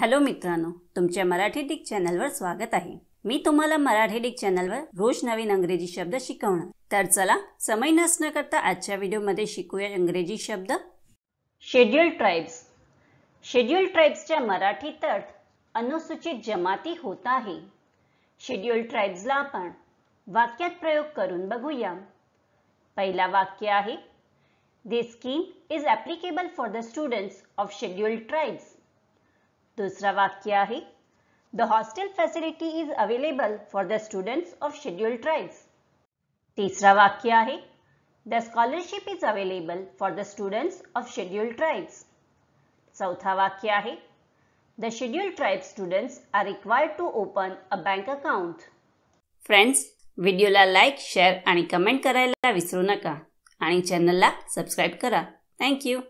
hello मित्रांनो तुमच्या Marathi Dick चॅनलवर स्वागत आहे मी तुम्हाला मराठी डिक चॅनलवर रोज नवीन अंग्रेजी शब्द शिकवणार तर चला समय नसणं करता आजच्या व्हिडिओमध्ये शिकूया इंग्रजी शब्द शेड्युल ट्राईब्स शेड्युल ट्राईब्सच्या मराठीत अर्थ अनुसूचित जमाती होत आहे शेड्युल ला आपण वाक्यात प्रयोग करून बघूया पहिला वाक्य आहे this scheme is applicable for the students of schedule tribes दुसरा वाक्य आहे the hostel facility is available for the students of schedule tribes तिसरा वाक्य आहे the scholarship is available for the student of schedule tribes चौथा वाक्य आहे the schedule tribe students are required to open a bank account friends व्हिडिओला like share आणि comment करायला विसरू नका आणि चॅनलला सबस्क्राईब करा थँक्यू